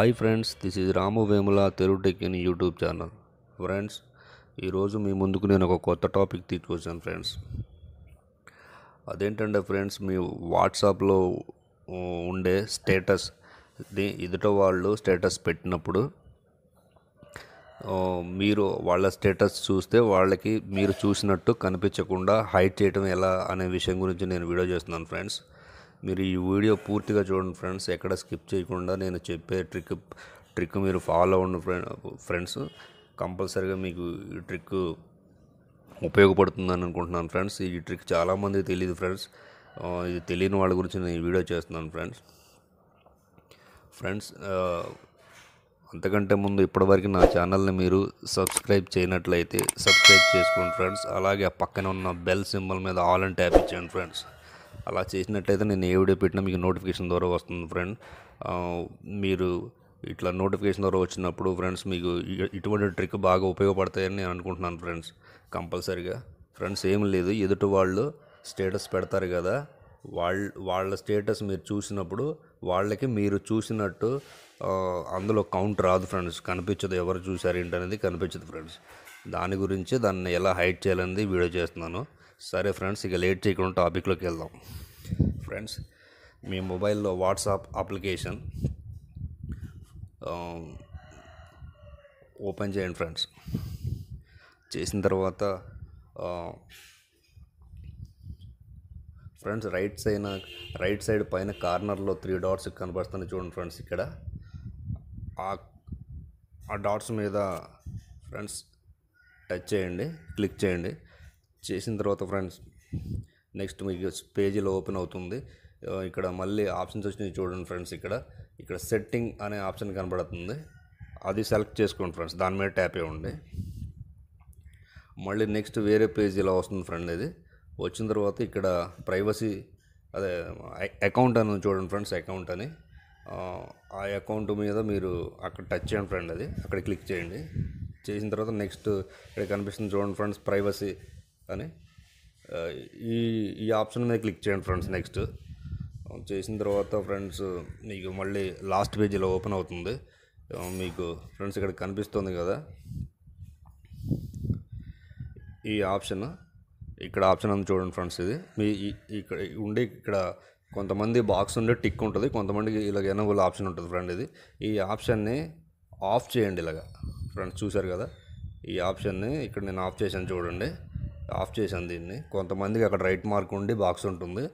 hi friends this is Ramu Vemula Telugu tech YouTube channel friends ఈరోజు మీ ముందుకు నేను ఒక కొత్త టాపిక్ తీసుకొచ్చాను ఫ్రెండ్స్ అదేంటంటే ఫ్రెండ్స్ మీ వాట్సాప్లో ఉండే స్టేటస్ ఎదుట వాళ్ళు స్టేటస్ పెట్టినప్పుడు మీరు వాళ్ళ స్టేటస్ చూస్తే వాళ్ళకి మీరు చూసినట్టు కనిపించకుండా హైడ్ చేయటం ఎలా అనే విషయం గురించి నేను వీడియో చేస్తున్నాను ఫ్రెండ్స్ మీరు ఈ వీడియో పూర్తిగా చూడండి ఫ్రెండ్స్ ఎక్కడ స్కిప్ చేయకుండా నేను చెప్పే ట్రిక్ ట్రిక్ మీరు ఫాలో అవ్వండి ఫ్రెండ్స్ కంపల్సరీగా మీకు ఈ ట్రిక్ ఉపయోగపడుతుందని అనుకుంటున్నాను ఫ్రెండ్స్ ఈ ట్రిక్ చాలామందికి తెలియదు ఫ్రెండ్స్ ఇది తెలియని వాళ్ళ గురించి నేను ఈ వీడియో చేస్తున్నాను ఫ్రెండ్స్ ఫ్రెండ్స్ అంతకంటే ముందు ఇప్పటివరకు నా ఛానల్ని మీరు సబ్స్క్రైబ్ చేయనట్లయితే సబ్స్క్రైబ్ చేసుకోండి ఫ్రెండ్స్ అలాగే ఆ పక్కన ఉన్న బెల్ సింబల్ మీద ఆల్ అని ట్యాప్ ఇచ్చేయండి ఫ్రెండ్స్ అలా చేసినట్టయితే నేను ఏ వీడియో పెట్టినా మీకు నోటిఫికేషన్ ద్వారా వస్తుంది ఫ్రెండ్ మీరు ఇట్లా నోటిఫికేషన్ ద్వారా వచ్చినప్పుడు ఫ్రెండ్స్ మీకు ఇటువంటి ట్రిక్ బాగా ఉపయోగపడతాయని నేను అనుకుంటున్నాను ఫ్రెండ్స్ కంపల్సరిగా ఫ్రెండ్స్ ఏం లేదు ఎదుటి వాళ్ళు స్టేటస్ పెడతారు కదా వాళ్ళ వాళ్ళ స్టేటస్ మీరు చూసినప్పుడు వాళ్ళకి మీరు చూసినట్టు అందులో కౌంట్ రాదు ఫ్రెండ్స్ కనిపించదు ఎవరు చూశారు ఏంటనేది కనిపించదు ఫ్రెండ్స్ దాని గురించి దాన్ని ఎలా హైడ్ చేయాలనేది వీడియో చేస్తున్నాను సరే ఫ్రెండ్స్ ఇక లేట్ చేయకుండా టాపిక్లోకి వెళ్దాం ఫ్రెండ్స్ మీ మొబైల్లో వాట్సాప్ అప్లికేషన్ ఓపెన్ చేయండి ఫ్రెండ్స్ చేసిన తర్వాత friends right side right side పైన కార్నర్లో త్రీ డాట్స్ కనబడుతున్నాయి చూడండి ఫ్రెండ్స్ ఇక్కడ ఆ డాట్స్ మీద ఫ్రెండ్స్ టచ్ చేయండి క్లిక్ చేయండి చేసిన తర్వాత ఫ్రెండ్స్ నెక్స్ట్ మీకు పేజీలో ఓపెన్ అవుతుంది ఇక్కడ మళ్ళీ ఆప్షన్స్ వచ్చినాయి చూడండి ఫ్రెండ్స్ ఇక్కడ ఇక్కడ సెట్టింగ్ అనే ఆప్షన్ కనబడుతుంది అది సెలెక్ట్ చేసుకోండి ఫ్రెండ్స్ దాని మీద ట్యాప్ ఇవ్వండి మళ్ళీ నెక్స్ట్ వేరే పేజ్ ఇలా వస్తుంది ఫ్రెండ్ ఇది వచ్చిన తర్వాత ఇక్కడ ప్రైవసీ అదే అకౌంట్ అని చూడండి ఫ్రెండ్స్ అకౌంట్ అని ఆ అకౌంట్ మీద మీరు అక్కడ టచ్ చేయండి ఫ్రెండ్ అది అక్కడ క్లిక్ చేయండి చేసిన తర్వాత నెక్స్ట్ ఇక్కడ కనిపిస్తుంది చూడండి ఫ్రెండ్స్ ప్రైవసీ అని ఈ ఈ ఆప్షన్ మీద క్లిక్ చేయండి ఫ్రెండ్స్ నెక్స్ట్ చేసిన తర్వాత ఫ్రెండ్స్ మీకు మళ్ళీ లాస్ట్ పేజీలో ఓపెన్ అవుతుంది మీకు ఫ్రెండ్స్ ఇక్కడ కనిపిస్తుంది కదా ఈ ఆప్షన్ ఇక్కడ ఆప్షన్ ఉంది చూడండి ఫ్రెండ్స్ ఇది మీ ఇక్కడ ఉండే ఇక్కడ కొంతమంది బాక్స్ ఉండే టిక్ ఉంటుంది కొంతమందికి ఇలాగ ఎనబుల్ ఆప్షన్ ఉంటుంది ఫ్రెండ్ ఇది ఈ ఆప్షన్ని ఆఫ్ చేయండి ఇలాగా ఫ్రెండ్స్ చూశారు కదా ఈ ఆప్షన్ని ఇక్కడ నేను ఆఫ్ చేశాను చూడండి ఆఫ్ చేశాను దీన్ని కొంతమందికి అక్కడ రైట్ మార్క్ ఉండి బాక్స్ ఉంటుంది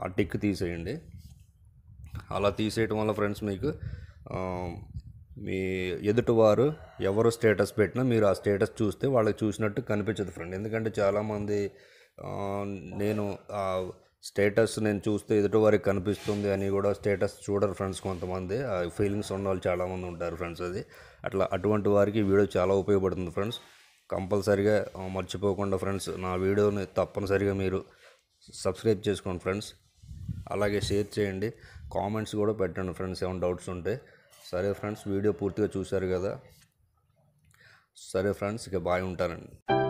ఆ టిక్ తీసేయండి అలా తీసేయటం వల్ల ఫ్రెండ్స్ మీకు మీ ఎదుటివారు ఎవరు స్టేటస్ పెట్టినా మీరు ఆ స్టేటస్ చూస్తే వాళ్ళకి చూసినట్టు కనిపించదు ఫ్రెండ్ ఎందుకంటే చాలామంది నేను ఆ స్టేటస్ నేను చూస్తే ఎదుటివారికి కనిపిస్తుంది అని కూడా స్టేటస్ చూడరు ఫ్రెండ్స్ కొంతమంది ఫీలింగ్స్ ఉన్న వాళ్ళు చాలామంది ఉంటారు ఫ్రెండ్స్ అది అట్లా అటువంటి వారికి వీడియో చాలా ఉపయోగపడుతుంది ఫ్రెండ్స్ కంపల్సరిగా మర్చిపోకుండా ఫ్రెండ్స్ నా వీడియోని తప్పనిసరిగా మీరు సబ్స్క్రైబ్ చేసుకోండి ఫ్రెండ్స్ అలాగే షేర్ చేయండి కామెంట్స్ కూడా పెట్టండి ఫ్రెండ్స్ ఏమైనా డౌట్స్ ఉంటే సరే ఫ్రెండ్స్ వీడియో పూర్తిగా చూశారు కదా సరే ఫ్రెండ్స్ ఇక బాగా ఉంటానండి